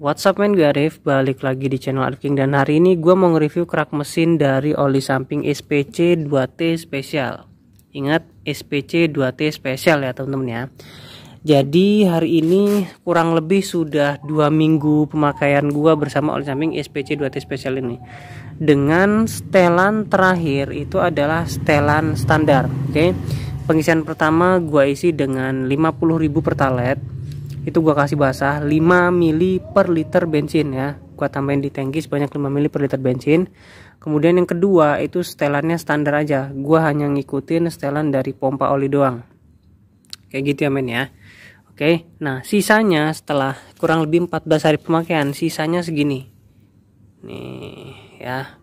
What's up men, gue Arif, balik lagi di channel Arif King Dan hari ini gue mau nge-review kerak mesin dari oli samping SPC 2T spesial Ingat, SPC 2T spesial ya temen teman ya Jadi hari ini kurang lebih sudah dua minggu pemakaian gue bersama oli samping SPC 2T spesial ini Dengan setelan terakhir itu adalah setelan standar Oke okay? Pengisian pertama gue isi dengan 50.000 pertalet itu gua kasih basah 5 mili per liter bensin ya gua tambahin di tangki sebanyak 5 mili per liter bensin kemudian yang kedua itu setelannya standar aja gua hanya ngikutin setelan dari pompa oli doang kayak gitu ya men ya Oke, nah sisanya setelah kurang lebih 14 hari pemakaian, sisanya segini. Nih, ya.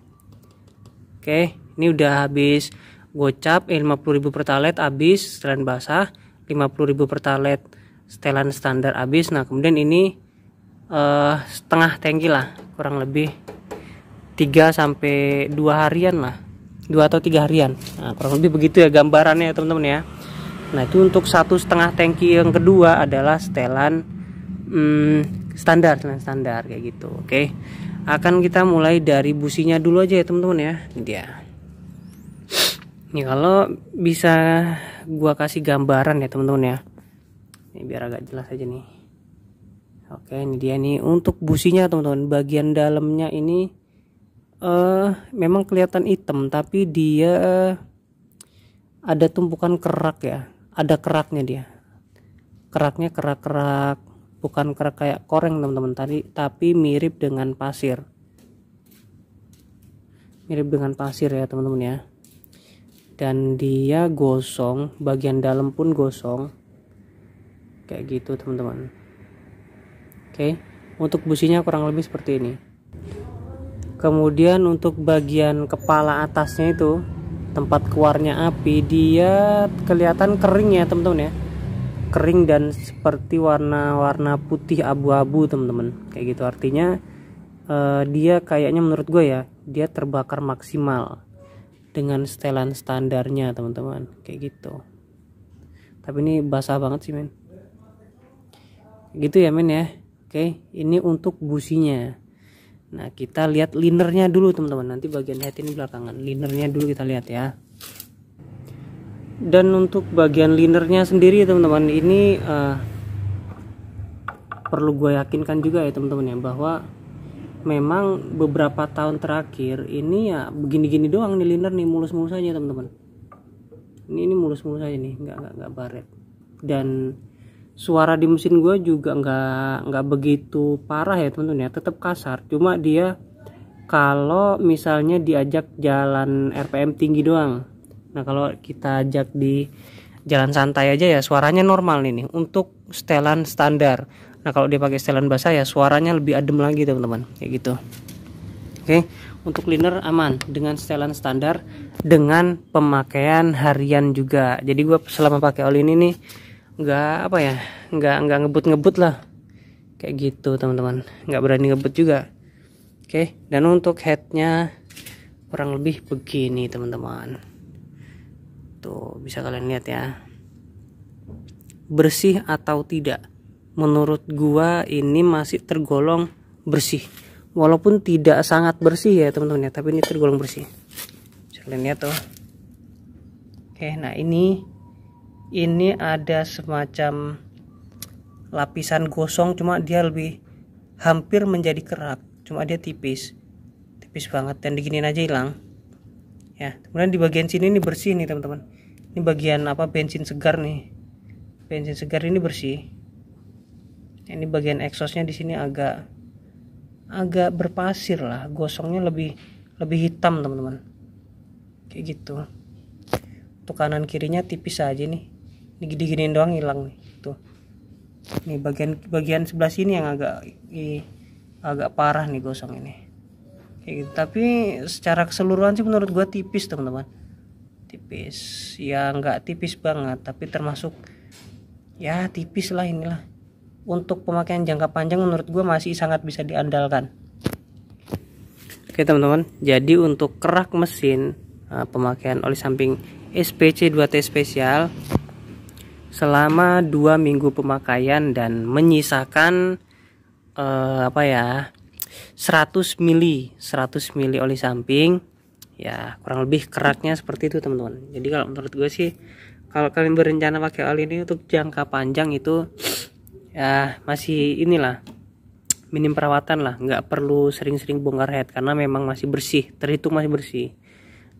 Oke, ini udah habis gocap eh, 50.000 pertalet habis setelan basah, 50.000 pertalet setelan standar habis nah kemudian ini uh, setengah tangki lah kurang lebih 3 sampai 2 harian lah 2 atau 3 harian nah, kurang lebih begitu ya gambarannya ya teman-teman ya nah itu untuk satu setengah tangki yang kedua adalah setelan hmm, standar setelan standar kayak gitu oke okay? akan kita mulai dari businya dulu aja ya teman-teman ya ini dia ini kalau bisa gua kasih gambaran ya teman-teman ya ini biar agak jelas aja nih oke ini dia nih untuk businya teman-teman bagian dalamnya ini eh uh, memang kelihatan hitam tapi dia eh, ada tumpukan kerak ya ada keraknya dia keraknya kerak-kerak bukan kerak kayak koreng teman-teman tadi tapi mirip dengan pasir mirip dengan pasir ya teman-teman ya dan dia gosong bagian dalam pun gosong kayak gitu teman-teman oke untuk businya kurang lebih seperti ini kemudian untuk bagian kepala atasnya itu tempat keluarnya api dia kelihatan kering ya teman-teman ya kering dan seperti warna-warna putih abu-abu teman-teman kayak gitu artinya uh, dia kayaknya menurut gue ya dia terbakar maksimal dengan setelan standarnya teman-teman kayak gitu tapi ini basah banget sih men gitu ya men ya oke ini untuk businya nah kita lihat linernya dulu teman-teman nanti bagian head ini belakangan linernya dulu kita lihat ya dan untuk bagian linernya sendiri teman-teman ini uh, perlu gue yakinkan juga ya teman-teman ya bahwa memang beberapa tahun terakhir ini ya begini-gini doang nih liner nih mulus-mulus aja teman-teman ini ini mulus-mulus aja nih nggak nggak nggak baret dan suara di mesin gue juga nggak nggak begitu parah ya teman-teman ya tetap kasar cuma dia kalau misalnya diajak jalan RPM tinggi doang nah kalau kita ajak di jalan santai aja ya suaranya normal ini. untuk setelan standar nah kalau dia pakai setelan basah ya suaranya lebih adem lagi teman-teman kayak gitu oke untuk cleaner aman dengan setelan standar dengan pemakaian harian juga jadi gue selama pakai oli ini nih nggak apa ya nggak nggak ngebut ngebut lah kayak gitu teman-teman nggak berani ngebut juga oke dan untuk headnya kurang lebih begini teman-teman tuh bisa kalian lihat ya bersih atau tidak menurut gua ini masih tergolong bersih walaupun tidak sangat bersih ya teman-teman ya tapi ini tergolong bersih bisa kalian lihat tuh oke nah ini ini ada semacam lapisan gosong cuma dia lebih hampir menjadi kerak cuma dia tipis tipis banget dan diginiin aja hilang ya kemudian di bagian sini ini bersih nih teman-teman ini bagian apa bensin segar nih bensin segar ini bersih ini bagian exhaustnya di sini agak agak berpasir lah gosongnya lebih lebih hitam teman-teman kayak gitu untuk kanan kirinya tipis aja nih digini-giniin doang hilang nih tuh nih bagian bagian sebelah sini yang agak ini agak parah nih gosong ini kayak gitu tapi secara keseluruhan sih menurut gue tipis teman-teman tipis ya nggak tipis banget tapi termasuk ya tipis lah inilah untuk pemakaian jangka panjang menurut gue masih sangat bisa diandalkan oke teman-teman jadi untuk kerak mesin eh, pemakaian oli samping SPC 2T spesial selama dua minggu pemakaian dan menyisakan uh, apa ya 100 mili 100 mili oli samping ya kurang lebih keraknya seperti itu teman-teman jadi kalau menurut gue sih kalau kalian berencana pakai oli ini untuk jangka panjang itu ya masih inilah minim perawatan lah nggak perlu sering-sering bongkar head karena memang masih bersih terhitung masih bersih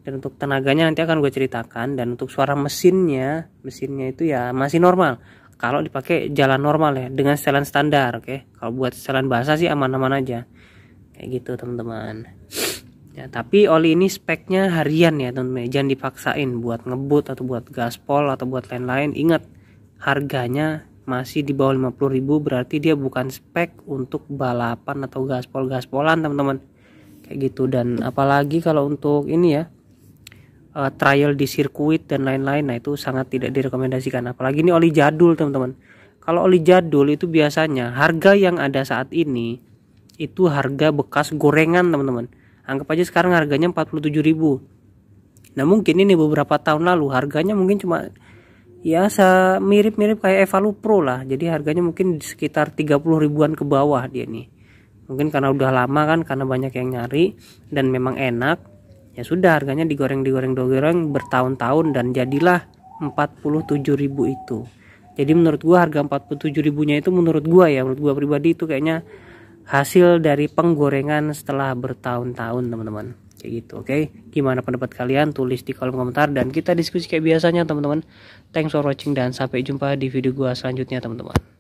dan untuk tenaganya nanti akan gue ceritakan dan untuk suara mesinnya mesinnya itu ya masih normal kalau dipakai jalan normal ya dengan setelan standar oke okay? kalau buat setelan bahasa sih aman-aman aja kayak gitu teman-teman ya tapi oli ini speknya harian ya teman-teman jangan dipaksain buat ngebut atau buat gaspol atau buat lain-lain ingat harganya masih di bawah ribu berarti dia bukan spek untuk balapan atau gaspol-gaspolan teman-teman kayak gitu dan apalagi kalau untuk ini ya uh, trial di sirkuit dan lain-lain nah itu sangat tidak direkomendasikan apalagi ini oli jadul teman-teman kalau oli jadul itu biasanya harga yang ada saat ini itu harga bekas gorengan teman-teman anggap aja sekarang harganya 47.000 nah mungkin ini beberapa tahun lalu harganya mungkin cuma ya mirip-mirip kayak Evalu Pro lah jadi harganya mungkin sekitar 30 ribuan ke bawah dia nih mungkin karena udah lama kan karena banyak yang nyari dan memang enak ya sudah harganya digoreng digoreng digoreng bertahun-tahun dan jadilah 47.000 itu jadi menurut gua harga 47.000-nya itu menurut gua ya menurut gua pribadi itu kayaknya hasil dari penggorengan setelah bertahun-tahun teman-teman kayak gitu oke okay? gimana pendapat kalian tulis di kolom komentar dan kita diskusi kayak biasanya teman-teman thanks for watching dan sampai jumpa di video gua selanjutnya teman-teman